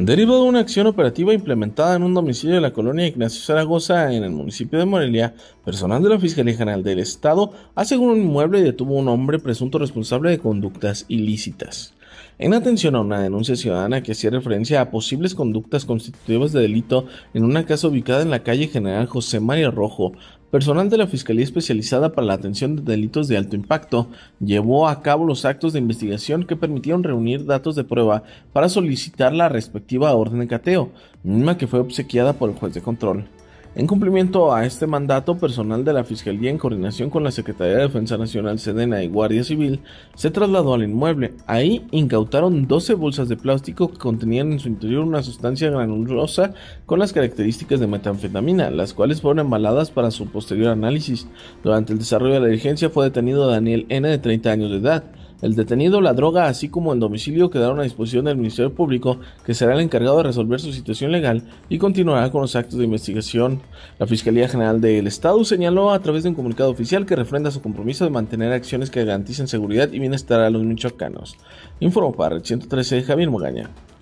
Derivado de una acción operativa implementada en un domicilio de la colonia Ignacio Zaragoza en el municipio de Morelia, personal de la Fiscalía General del Estado aseguró un inmueble y detuvo a un hombre presunto responsable de conductas ilícitas. En atención a una denuncia ciudadana que hacía referencia a posibles conductas constitutivas de delito en una casa ubicada en la calle General José María Rojo, Personal de la Fiscalía Especializada para la Atención de Delitos de Alto Impacto llevó a cabo los actos de investigación que permitieron reunir datos de prueba para solicitar la respectiva orden de cateo, misma que fue obsequiada por el juez de control. En cumplimiento a este mandato, personal de la Fiscalía en coordinación con la Secretaría de Defensa Nacional, Sedena y Guardia Civil se trasladó al inmueble. Ahí incautaron 12 bolsas de plástico que contenían en su interior una sustancia granulosa con las características de metanfetamina, las cuales fueron embaladas para su posterior análisis. Durante el desarrollo de la diligencia fue detenido Daniel N. de 30 años de edad, el detenido, la droga, así como el domicilio quedaron a disposición del Ministerio Público, que será el encargado de resolver su situación legal y continuará con los actos de investigación. La Fiscalía General del Estado señaló a través de un comunicado oficial que refrenda su compromiso de mantener acciones que garanticen seguridad y bienestar a los michoacanos. Informó para el 113 Javier Mogaña.